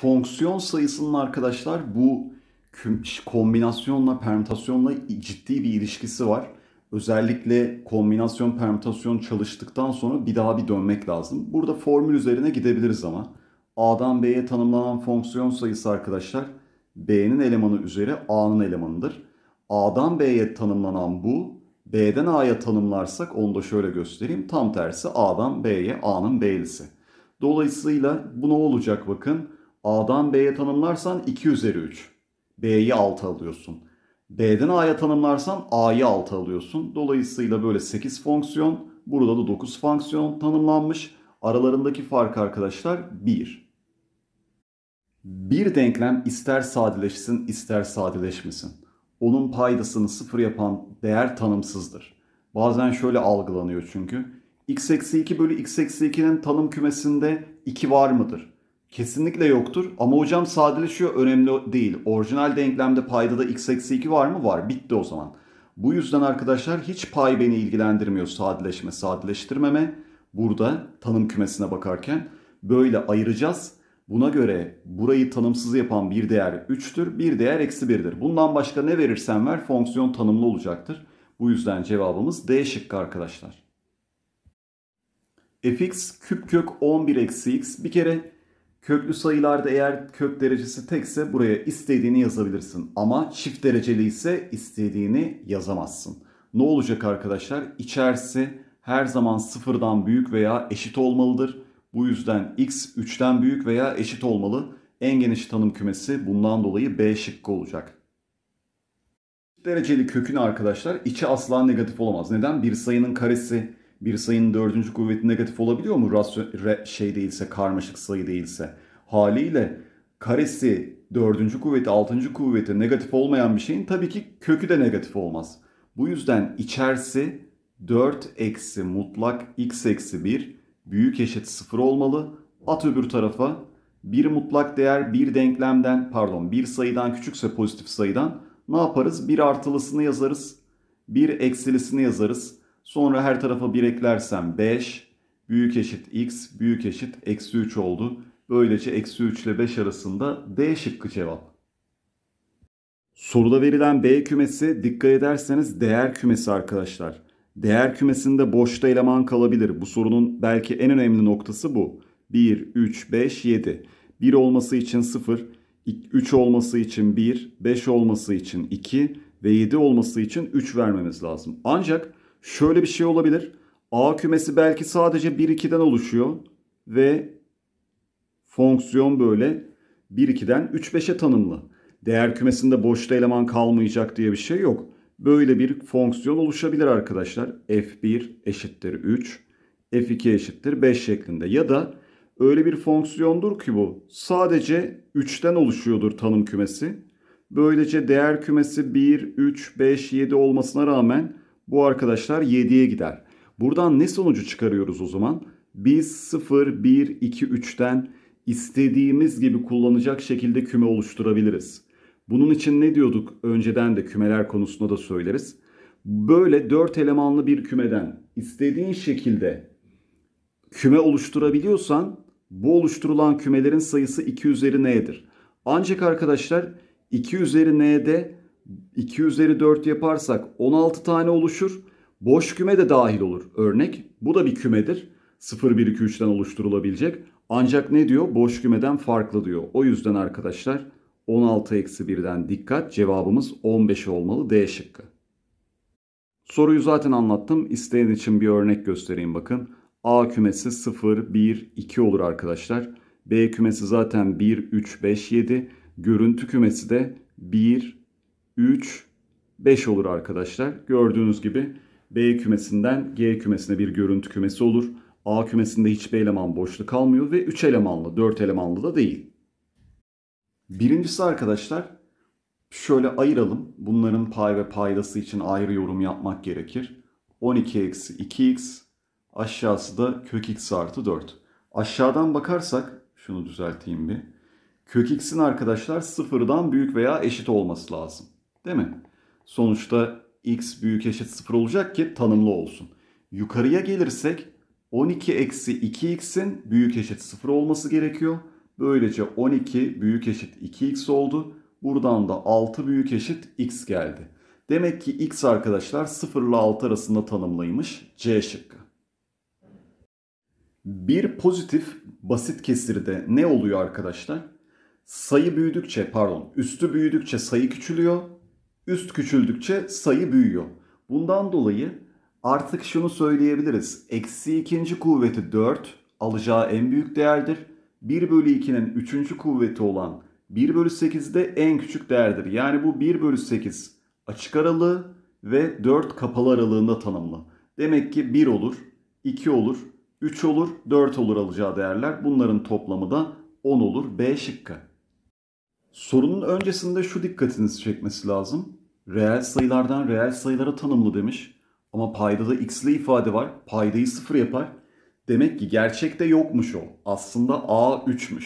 fonksiyon sayısının arkadaşlar bu kombinasyonla, permütasyonla ciddi bir ilişkisi var. Özellikle kombinasyon, permütasyon çalıştıktan sonra bir daha bir dönmek lazım. Burada formül üzerine gidebiliriz ama. A'dan B'ye tanımlanan fonksiyon sayısı arkadaşlar B'nin elemanı üzeri A'nın elemanıdır. A'dan B'ye tanımlanan bu, B'den A'ya tanımlarsak onu da şöyle göstereyim. Tam tersi A'dan B'ye A'nın B'lisi. Dolayısıyla bu ne olacak bakın. A'dan B'ye tanımlarsan 2 üzeri 3. B'yi 6 alıyorsun. B'den A'ya tanımlarsan A'yı 6 alıyorsun. Dolayısıyla böyle 8 fonksiyon, burada da 9 fonksiyon tanımlanmış. Aralarındaki fark arkadaşlar 1. Bir denklem ister sadeleşsin ister sadeleşmesin. Onun paydasını sıfır yapan değer tanımsızdır. Bazen şöyle algılanıyor çünkü. x eksi 2 bölü x eksi 2'nin tanım kümesinde 2 var mıdır? Kesinlikle yoktur. Ama hocam sadeleşiyor önemli değil. Orijinal denklemde payda da x eksi 2 var mı? Var. Bitti o zaman. Bu yüzden arkadaşlar hiç pay beni ilgilendirmiyor sadeleşme sadeleştirmeme. Burada tanım kümesine bakarken böyle ayıracağız. Buna göre burayı tanımsız yapan bir değer 3'tür, bir değer eksi 1'dir. Bundan başka ne verirsen ver fonksiyon tanımlı olacaktır. Bu yüzden cevabımız D şıkkı arkadaşlar. fx küp kök 11 eksi x bir kere Köklü sayılarda eğer kök derecesi tekse buraya istediğini yazabilirsin. Ama çift dereceli ise istediğini yazamazsın. Ne olacak arkadaşlar? İçerisi her zaman sıfırdan büyük veya eşit olmalıdır. Bu yüzden x 3'ten büyük veya eşit olmalı. En geniş tanım kümesi bundan dolayı B şıkkı olacak. Çift Dereceli kökün arkadaşlar içi asla negatif olamaz. Neden? Bir sayının karesi bir sayının dördüncü kuvveti negatif olabiliyor mu? Rasyo, re, şey değilse, karmaşık sayı değilse. Haliyle karesi dördüncü kuvveti, altıncı kuvveti negatif olmayan bir şeyin tabii ki kökü de negatif olmaz. Bu yüzden içerisi 4 eksi mutlak x eksi 1 büyük eşit 0 olmalı. At öbür tarafa bir mutlak değer bir denklemden pardon bir sayıdan küçükse pozitif sayıdan ne yaparız? Bir artılısını yazarız. Bir eksilisini yazarız. Sonra her tarafa 1 eklersem 5 büyük eşit x büyük eşit eksi 3 oldu. Böylece eksi 3 ile 5 arasında D şıkkı cevap. Soruda verilen B kümesi dikkat ederseniz değer kümesi arkadaşlar. Değer kümesinde boşta eleman kalabilir. Bu sorunun belki en önemli noktası bu. 1, 3, 5, 7. 1 olması için 0, 3 olması için 1, 5 olması için 2 ve 7 olması için 3 vermemiz lazım. Ancak Şöyle bir şey olabilir. A kümesi belki sadece 1-2'den oluşuyor ve fonksiyon böyle 1-2'den 3-5'e tanımlı. Değer kümesinde boşta eleman kalmayacak diye bir şey yok. Böyle bir fonksiyon oluşabilir arkadaşlar. F1 eşittir 3, F2 eşittir 5 şeklinde. Ya da öyle bir fonksiyondur ki bu sadece 3'ten oluşuyordur tanım kümesi. Böylece değer kümesi 1, 3, 5, 7 olmasına rağmen bu arkadaşlar 7'ye gider. Buradan ne sonucu çıkarıyoruz o zaman? Biz 0, 1, 2, 3'ten istediğimiz gibi kullanacak şekilde küme oluşturabiliriz. Bunun için ne diyorduk önceden de kümeler konusunda da söyleriz. Böyle 4 elemanlı bir kümeden istediğin şekilde küme oluşturabiliyorsan bu oluşturulan kümelerin sayısı 2 üzeri n'dir. Ancak arkadaşlar 2 üzeri n'de 2 üzeri 4 yaparsak 16 tane oluşur. Boş küme de dahil olur. Örnek bu da bir kümedir. 0, 1, 2, 3'ten oluşturulabilecek. Ancak ne diyor? Boş kümeden farklı diyor. O yüzden arkadaşlar 16 eksi 1'den dikkat. Cevabımız 15 olmalı D şıkkı. Soruyu zaten anlattım. İsteyen için bir örnek göstereyim bakın. A kümesi 0, 1, 2 olur arkadaşlar. B kümesi zaten 1, 3, 5, 7. Görüntü kümesi de 1, 3, 5 olur arkadaşlar. Gördüğünüz gibi B kümesinden G kümesine bir görüntü kümesi olur. A kümesinde hiçbir eleman boşluk kalmıyor ve 3 elemanlı, 4 elemanlı da değil. Birincisi arkadaşlar şöyle ayıralım. Bunların pay ve paydası için ayrı yorum yapmak gerekir. 12 eksi 2x aşağısı da kök x artı 4. Aşağıdan bakarsak şunu düzelteyim bir. Kök x'in arkadaşlar sıfırdan büyük veya eşit olması lazım. Değil mi? Sonuçta x büyük eşit 0 olacak ki tanımlı olsun. Yukarıya gelirsek 12 eksi 2x'in büyük eşit 0 olması gerekiyor. Böylece 12 büyük eşit 2x oldu. Buradan da 6 büyük eşit x geldi. Demek ki x arkadaşlar 0 ile 6 arasında tanımlıymış. C şıkkı. Bir pozitif basit kesirde ne oluyor arkadaşlar? Sayı büyüdükçe pardon üstü büyüdükçe sayı küçülüyor. Üst küçüldükçe sayı büyüyor. Bundan dolayı artık şunu söyleyebiliriz. Eksi ikinci kuvveti 4 alacağı en büyük değerdir. 1 bölü 2'nin üçüncü kuvveti olan 1 bölü 8 de en küçük değerdir. Yani bu 1 bölü 8 açık aralığı ve 4 kapalı aralığında tanımlı. Demek ki 1 olur, 2 olur, 3 olur, 4 olur alacağı değerler. Bunların toplamı da 10 olur. B şıkkı. Sorunun öncesinde şu dikkatinizi çekmesi lazım. Reel sayılardan reel sayılara tanımlı demiş. Ama payda da x'li ifade var. Paydayı sıfır yapar. Demek ki gerçekte yokmuş o. Aslında a 3'müş.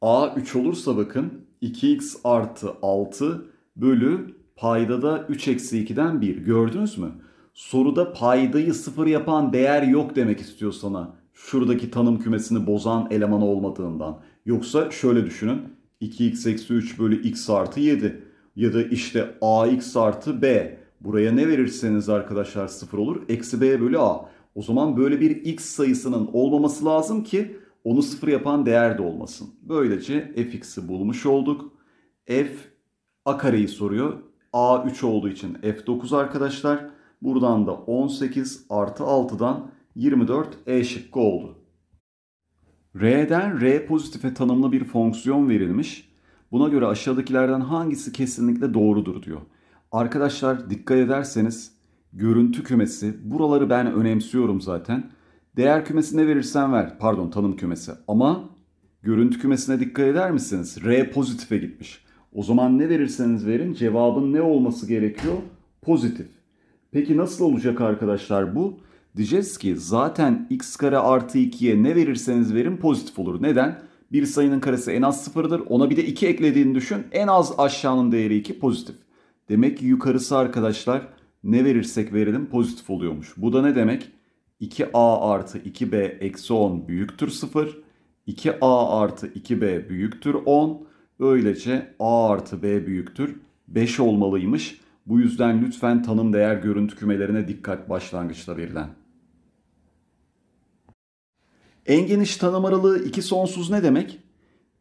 a 3 olursa bakın 2x artı 6 bölü payda da 3 eksi 2'den 1. Gördünüz mü? Soruda paydayı sıfır yapan değer yok demek istiyor sana. Şuradaki tanım kümesini bozan eleman olmadığından. Yoksa şöyle düşünün. 2x eksi 3 bölü x artı 7 ya da işte ax artı b. Buraya ne verirseniz arkadaşlar 0 olur. Eksi b bölü a. O zaman böyle bir x sayısının olmaması lazım ki onu 0 yapan değer de olmasın. Böylece fx'i bulmuş olduk. f a kareyi soruyor. a 3 olduğu için f 9 arkadaşlar. Buradan da 18 artı 6'dan 24 e şıkkı oldu. R'den R pozitife tanımlı bir fonksiyon verilmiş. Buna göre aşağıdakilerden hangisi kesinlikle doğrudur diyor. Arkadaşlar dikkat ederseniz görüntü kümesi buraları ben önemsiyorum zaten. Değer kümesine verirsen ver pardon tanım kümesi ama görüntü kümesine dikkat eder misiniz? R pozitife gitmiş. O zaman ne verirseniz verin cevabın ne olması gerekiyor? Pozitif. Peki nasıl olacak arkadaşlar bu? Diyeceğiz ki zaten x kare artı 2'ye ne verirseniz verin pozitif olur. Neden? Bir sayının karesi en az sıfırdır. Ona bir de 2 eklediğini düşün. En az aşağının değeri 2 pozitif. Demek ki yukarısı arkadaşlar ne verirsek verelim pozitif oluyormuş. Bu da ne demek? 2a artı 2b eksi 10 büyüktür 0. 2a artı 2b büyüktür 10. Böylece a artı b büyüktür 5 olmalıymış. Bu yüzden lütfen tanım değer görüntü kümelerine dikkat başlangıçta verilen. En geniş tanım aralığı iki sonsuz ne demek?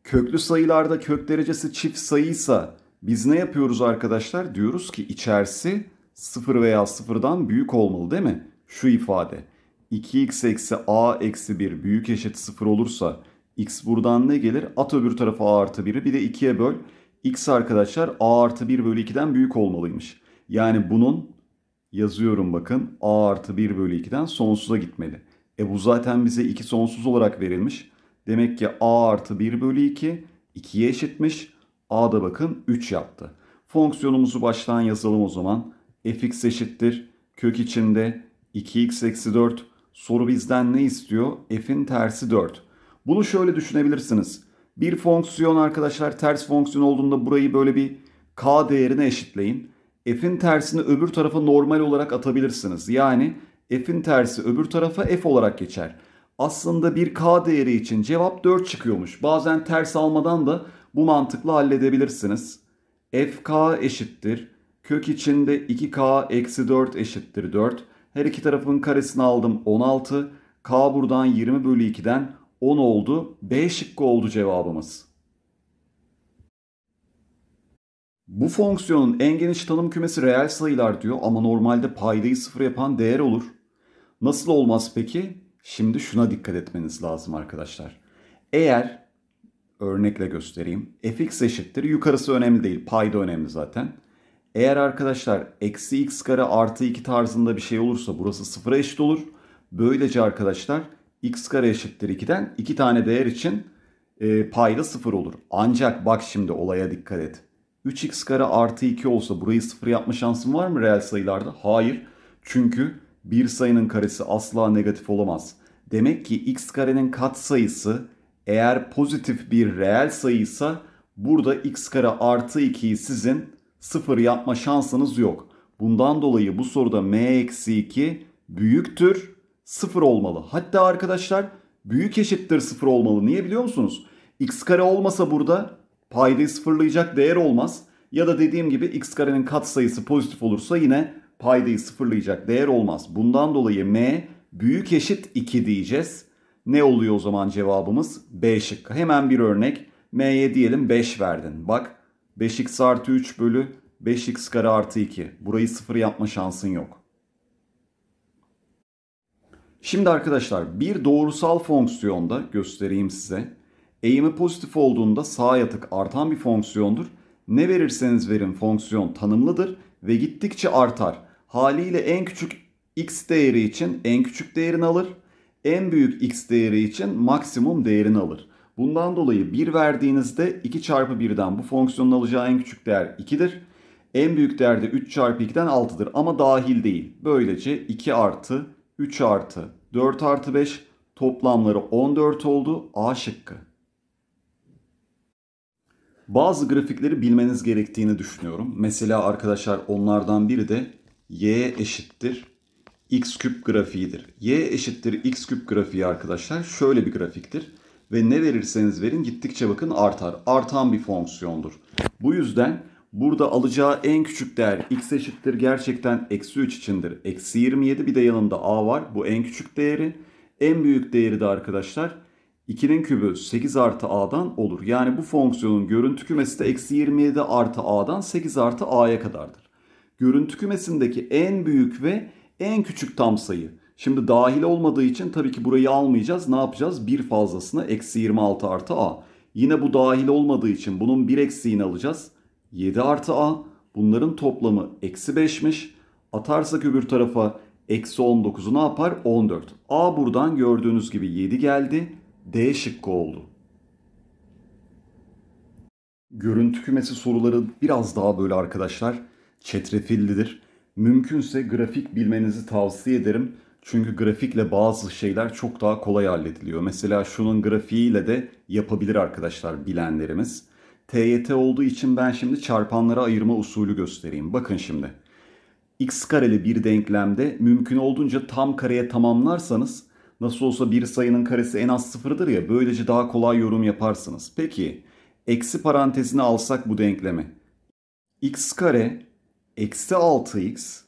Köklü sayılarda kök derecesi çift sayıysa biz ne yapıyoruz arkadaşlar? Diyoruz ki içerisi 0 veya 0'dan büyük olmalı değil mi? Şu ifade. 2x eksi a eksi 1 büyük eşit 0 olursa x buradan ne gelir? At öbür tarafa a artı 1'i bir de 2'ye böl. x arkadaşlar a artı 1 bölü 2'den büyük olmalıymış. Yani bunun yazıyorum bakın a artı 1 bölü 2'den sonsuza gitmeli. E bu zaten bize 2 sonsuz olarak verilmiş. Demek ki a artı 1 bölü 2 2'ye eşitmiş. a da bakın 3 yaptı. Fonksiyonumuzu baştan yazalım o zaman. fx eşittir. Kök içinde 2x eksi 4. Soru bizden ne istiyor? f'in tersi 4. Bunu şöyle düşünebilirsiniz. Bir fonksiyon arkadaşlar ters fonksiyon olduğunda burayı böyle bir k değerine eşitleyin. f'in tersini öbür tarafa normal olarak atabilirsiniz. Yani f'in tersi öbür tarafa f olarak geçer. Aslında bir k değeri için cevap 4 çıkıyormuş. Bazen ters almadan da bu mantıkla halledebilirsiniz. fk eşittir. Kök içinde 2k eksi 4 eşittir 4. Her iki tarafın karesini aldım 16. K buradan 20 bölü 2'den 10 oldu. B şıkkı oldu cevabımız. Bu fonksiyonun en geniş tanım kümesi reel sayılar diyor ama normalde paydayı sıfır yapan değer olur. Nasıl olmaz peki? Şimdi şuna dikkat etmeniz lazım arkadaşlar. Eğer örnekle göstereyim. fx eşittir. Yukarısı önemli değil. Pay da önemli zaten. Eğer arkadaşlar eksi x kare artı 2 tarzında bir şey olursa burası sıfıra eşit olur. Böylece arkadaşlar x kare eşittir 2'den 2 tane değer için e, payda sıfır olur. Ancak bak şimdi olaya dikkat et. 3x kare artı 2 olsa burayı sıfır yapma şansın var mı reel sayılarda? Hayır. Çünkü bir sayının karesi asla negatif olamaz. Demek ki x karenin katsayısı eğer pozitif bir reel sayıysa burada x kare artı 2'yi sizin sıfır yapma şansınız yok. Bundan dolayı bu soruda m eksi 2 büyüktür sıfır olmalı. Hatta arkadaşlar büyük eşittir sıfır olmalı. Niye biliyor musunuz? x kare olmasa burada paydayı sıfırlayacak değer olmaz. Ya da dediğim gibi x karenin katsayısı pozitif olursa yine paydayı sıfırlayacak değer olmaz. Bundan dolayı m büyük eşit 2 diyeceğiz. Ne oluyor o zaman cevabımız? B şıkkı. Hemen bir örnek. M'ye diyelim 5 verdin. Bak 5x artı 3 bölü 5x kare artı 2. Burayı sıfır yapma şansın yok. Şimdi arkadaşlar bir doğrusal fonksiyonda göstereyim size. Eğimi pozitif olduğunda sağ yatık artan bir fonksiyondur. Ne verirseniz verin fonksiyon tanımlıdır ve gittikçe artar. Haliyle en küçük x değeri için en küçük değerini alır. En büyük x değeri için maksimum değerini alır. Bundan dolayı 1 verdiğinizde 2 çarpı 1'den bu fonksiyonun alacağı en küçük değer 2'dir. En büyük değer de 3 çarpı 2'den 6'dır ama dahil değil. Böylece 2 artı 3 artı 4 artı 5 toplamları 14 oldu A şıkkı bazı grafikleri bilmeniz gerektiğini düşünüyorum. Mesela arkadaşlar onlardan biri de y eşittir x küp grafiğidir. y eşittir x küp grafiği arkadaşlar şöyle bir grafiktir. Ve ne verirseniz verin gittikçe bakın artar. Artan bir fonksiyondur. Bu yüzden burada alacağı en küçük değer x eşittir gerçekten eksi 3 içindir. Eksi 27 bir de yanında a var. Bu en küçük değeri. En büyük değeri de arkadaşlar 2'nin kübü 8 artı a'dan olur. Yani bu fonksiyonun görüntü kümesi de eksi 27 artı a'dan 8 artı a'ya kadardır. Görüntü kümesindeki en büyük ve en küçük tam sayı. Şimdi dahil olmadığı için tabii ki burayı almayacağız. Ne yapacağız? 1 fazlasını eksi 26 artı a. Yine bu dahil olmadığı için bunun bir eksiğini alacağız. 7 artı a. Bunların toplamı eksi 5'miş. Atarsak öbür tarafa eksi 19'u ne yapar? 14. a buradan gördüğünüz gibi 7 geldi. D şıkkı oldu. Görüntü kümesi soruları biraz daha böyle arkadaşlar çetrefillidir. Mümkünse grafik bilmenizi tavsiye ederim. Çünkü grafikle bazı şeyler çok daha kolay hallediliyor. Mesela şunun grafiğiyle de yapabilir arkadaşlar bilenlerimiz. TYT olduğu için ben şimdi çarpanlara ayırma usulü göstereyim. Bakın şimdi. X kareli bir denklemde mümkün olduğunca tam kareye tamamlarsanız Nasıl olsa bir sayının karesi en az sıfırdır ya böylece daha kolay yorum yaparsınız. Peki eksi parantezini alsak bu denklemi. x kare eksi 6x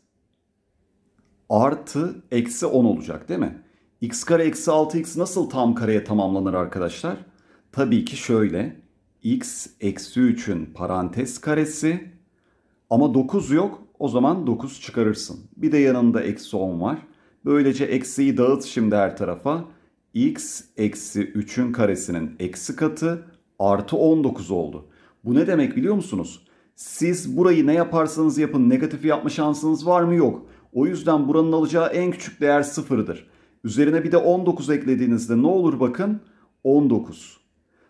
artı eksi 10 olacak değil mi? x kare eksi 6x nasıl tam kareye tamamlanır arkadaşlar? Tabii ki şöyle x eksi 3'ün parantez karesi ama 9 yok o zaman 9 çıkarırsın. Bir de yanında eksi 10 var. Böylece eksiyi dağıt şimdi her tarafa. x eksi 3'ün karesinin eksi katı artı 19 oldu. Bu ne demek biliyor musunuz? Siz burayı ne yaparsanız yapın negatifi yapma şansınız var mı? Yok. O yüzden buranın alacağı en küçük değer sıfırdır. Üzerine bir de 19 eklediğinizde ne olur bakın? 19.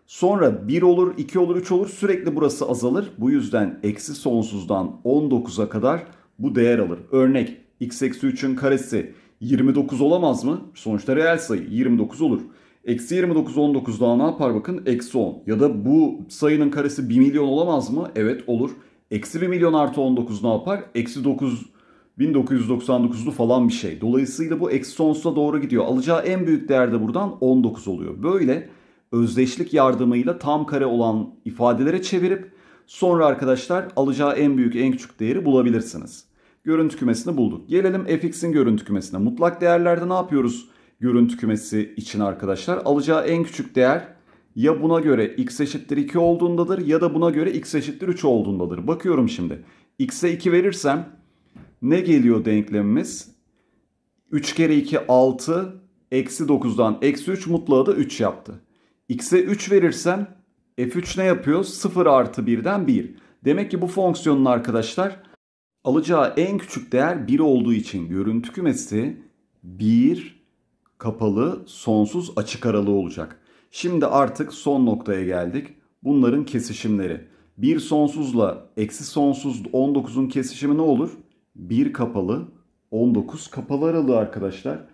Sonra 1 olur, 2 olur, 3 olur sürekli burası azalır. Bu yüzden eksi sonsuzdan 19'a kadar bu değer alır. Örnek x eksi 3'ün karesi 29 olamaz mı? Sonuçta reel sayı 29 olur. Eksi 29 19 daha ne yapar bakın? Eksi 10. Ya da bu sayının karesi 1 milyon olamaz mı? Evet olur. Eksi 1 milyon artı 19 ne yapar? Eksi 9 1999'lu falan bir şey. Dolayısıyla bu eksi sonsuza doğru gidiyor. Alacağı en büyük değer de buradan 19 oluyor. Böyle özdeşlik yardımıyla tam kare olan ifadelere çevirip sonra arkadaşlar alacağı en büyük en küçük değeri bulabilirsiniz görüntü kümesini bulduk. Gelelim fx'in görüntü kümesine. Mutlak değerlerde ne yapıyoruz görüntü kümesi için arkadaşlar? Alacağı en küçük değer ya buna göre x eşittir 2 olduğundadır ya da buna göre x eşittir 3 olduğundadır. Bakıyorum şimdi. x'e 2 verirsem ne geliyor denklemimiz? 3 kere 2 6 eksi 9'dan eksi 3 mutlağı da 3 yaptı. x'e 3 verirsem f3 ne yapıyor? 0 artı 1'den 1. Demek ki bu fonksiyonun arkadaşlar alacağı en küçük değer 1 olduğu için görüntü kümesi 1 kapalı sonsuz açık aralığı olacak. Şimdi artık son noktaya geldik. Bunların kesişimleri. 1 sonsuzla eksi sonsuz 19'un kesişimi ne olur? 1 kapalı 19 kapalı aralığı arkadaşlar.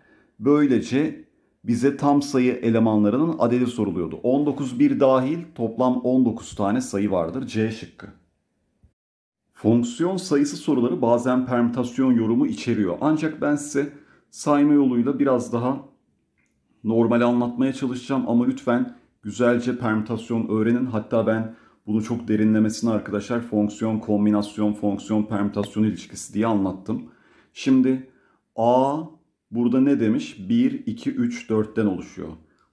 Böylece bize tam sayı elemanlarının adedi soruluyordu. 19 1 dahil toplam 19 tane sayı vardır C şıkkı. Fonksiyon sayısı soruları bazen permütasyon yorumu içeriyor. Ancak ben size sayma yoluyla biraz daha normal anlatmaya çalışacağım ama lütfen güzelce permütasyon öğrenin. Hatta ben bunu çok derinlemesine arkadaşlar fonksiyon, kombinasyon, fonksiyon, permütasyon ilişkisi diye anlattım. Şimdi A burada ne demiş? 1, 2, 3, 4'ten oluşuyor.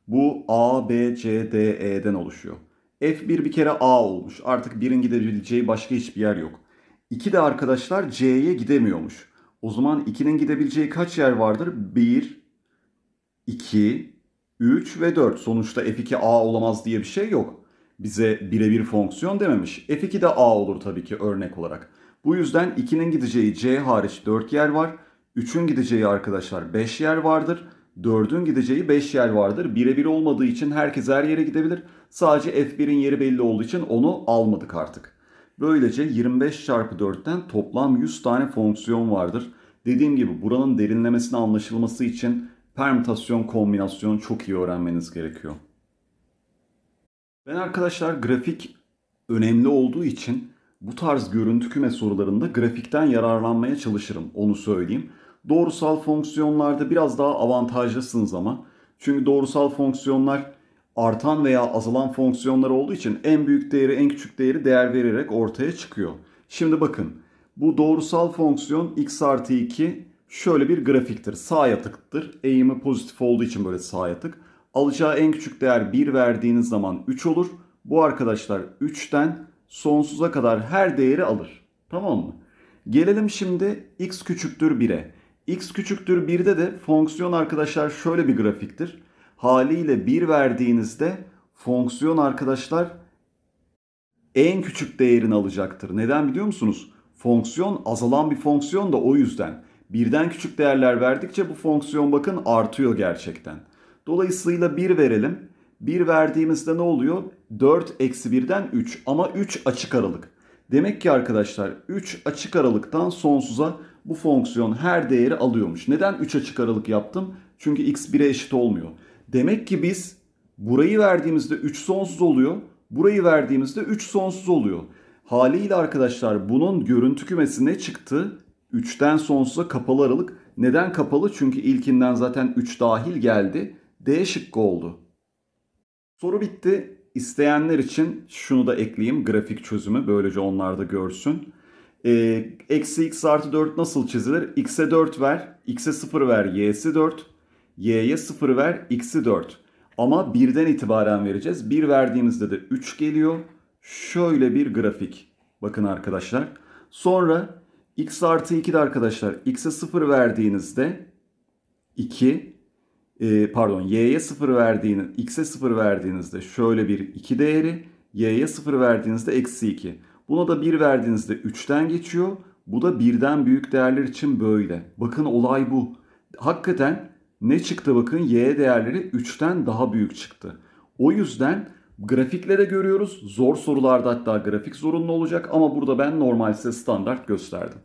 Bu A, B, C, D, E'den oluşuyor. F1 bir kere A olmuş. Artık birin gidebileceği başka hiçbir yer yok. İki de arkadaşlar C'ye gidemiyormuş. O zaman 2'nin gidebileceği kaç yer vardır? 1, 2, 3 ve 4. Sonuçta f2a olamaz diye bir şey yok. Bize birebir fonksiyon dememiş. f2 de a olur tabii ki örnek olarak. Bu yüzden 2'nin gideceği c hariç 4 yer var. 3'ün gideceği arkadaşlar 5 yer vardır. 4'ün gideceği 5 yer vardır. Birebir olmadığı için herkes her yere gidebilir. Sadece F1'in yeri belli olduğu için onu almadık artık. Böylece 25 çarpı 4'ten toplam 100 tane fonksiyon vardır. Dediğim gibi buranın derinlemesine anlaşılması için permütasyon kombinasyon çok iyi öğrenmeniz gerekiyor. Ben arkadaşlar grafik önemli olduğu için bu tarz görüntü küme sorularında grafikten yararlanmaya çalışırım onu söyleyeyim. Doğrusal fonksiyonlarda biraz daha avantajlısınız ama. Çünkü doğrusal fonksiyonlar artan veya azalan fonksiyonları olduğu için en büyük değeri en küçük değeri değer vererek ortaya çıkıyor. Şimdi bakın bu doğrusal fonksiyon x artı 2 şöyle bir grafiktir. Sağ yatıktır. Eğimi pozitif olduğu için böyle sağ yatık. Alacağı en küçük değer 1 verdiğiniz zaman 3 olur. Bu arkadaşlar 3'ten sonsuza kadar her değeri alır. Tamam mı? Gelelim şimdi x küçüktür 1'e. x küçüktür 1'de de fonksiyon arkadaşlar şöyle bir grafiktir haliyle 1 verdiğinizde fonksiyon arkadaşlar en küçük değerini alacaktır. Neden biliyor musunuz? Fonksiyon azalan bir fonksiyon da o yüzden. Birden küçük değerler verdikçe bu fonksiyon bakın artıyor gerçekten. Dolayısıyla 1 verelim. 1 verdiğimizde ne oluyor? 4 eksi 1'den 3 ama 3 açık aralık. Demek ki arkadaşlar 3 açık aralıktan sonsuza bu fonksiyon her değeri alıyormuş. Neden 3 açık aralık yaptım? Çünkü x 1'e eşit olmuyor. Demek ki biz burayı verdiğimizde 3 sonsuz oluyor. Burayı verdiğimizde 3 sonsuz oluyor. Haliyle arkadaşlar bunun görüntü kümesi ne çıktı? 3'ten sonsuza kapalı aralık. Neden kapalı? Çünkü ilkinden zaten 3 dahil geldi. D şıkkı oldu. Soru bitti. İsteyenler için şunu da ekleyeyim grafik çözümü böylece onlar da görsün. Ee, eksi x artı 4 nasıl çizilir? x'e 4 ver, x'e 0 ver, y'si 4 y'ye 0 ver, x'i 4. Ama birden itibaren vereceğiz. 1 verdiğimizde de 3 geliyor. Şöyle bir grafik. Bakın arkadaşlar. Sonra x artı 2 de arkadaşlar x'e 0 verdiğinizde 2 e, pardon y'ye 0 verdiğiniz x'e 0 verdiğinizde şöyle bir 2 değeri y'ye 0 verdiğinizde eksi 2. Buna da 1 verdiğinizde 3'ten geçiyor. Bu da birden büyük değerler için böyle. Bakın olay bu. Hakikaten ne çıktı bakın y değerleri 3'ten daha büyük çıktı. O yüzden grafikle de görüyoruz. Zor sorularda hatta grafik zorunlu olacak ama burada ben normal standart gösterdim.